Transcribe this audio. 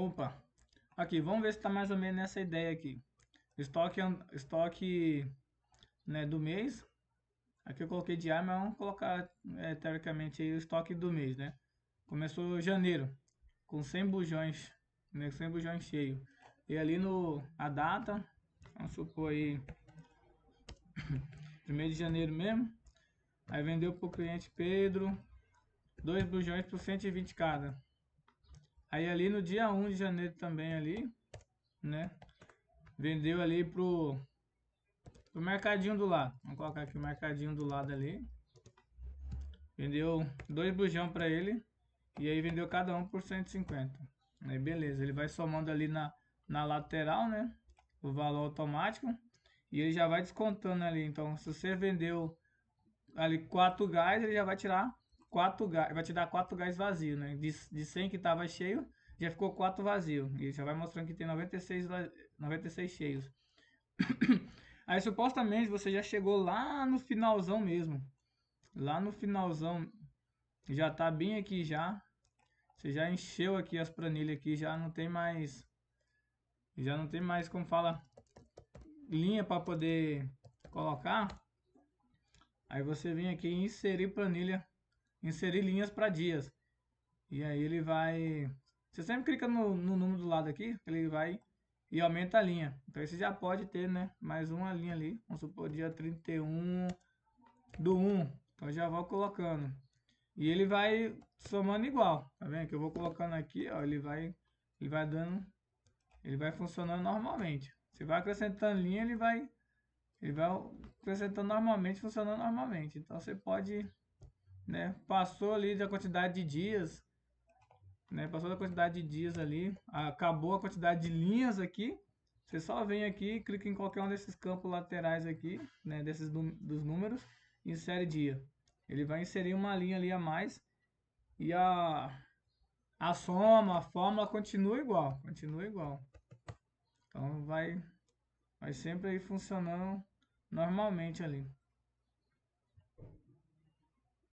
Opa, aqui, vamos ver se está mais ou menos nessa ideia aqui. Estoque, estoque né, do mês, aqui eu coloquei diário, mas vamos colocar é, teoricamente aí, o estoque do mês, né? Começou janeiro, com 100 bujões, né, 100 bujões cheio. E ali no, a data, vamos supor aí, 1 de janeiro mesmo, aí vendeu para o cliente Pedro, dois bujões por 120 cada. Aí ali no dia 1 de janeiro também ali, né? Vendeu ali pro, pro mercadinho do lado. Vamos colocar aqui o mercadinho do lado ali. Vendeu dois bujão para ele. E aí vendeu cada um por 150. Aí beleza, ele vai somando ali na, na lateral, né? O valor automático. E ele já vai descontando ali. Então, se você vendeu ali 4 gás, ele já vai tirar quatro gás, vai te dar quatro gás vazio, né? De, de 100 que estava cheio, já ficou quatro vazio. E já vai mostrando que tem 96, 96 cheios. Aí supostamente você já chegou lá no finalzão mesmo. Lá no finalzão já tá bem aqui já. Você já encheu aqui as planilhas aqui, já não tem mais já não tem mais como fala linha para poder colocar. Aí você vem aqui em inserir planilha inserir linhas para dias. E aí ele vai... Você sempre clica no, no número do lado aqui, ele vai e aumenta a linha. Então você já pode ter, né, mais uma linha ali. Vamos supor, dia 31 do 1. Então já vou colocando. E ele vai somando igual, tá vendo? Que eu vou colocando aqui, ó, ele vai, ele vai dando, ele vai funcionando normalmente. Você vai acrescentando linha, ele vai, ele vai acrescentando normalmente, funcionando normalmente. Então você pode né? Passou ali da quantidade de dias, né? Passou da quantidade de dias ali, acabou a quantidade de linhas aqui. Você só vem aqui, clica em qualquer um desses campos laterais aqui, né? Desses dos números, insere dia. Ele vai inserir uma linha ali a mais e a a soma, a fórmula continua igual, continua igual. Então vai vai sempre aí funcionando normalmente ali.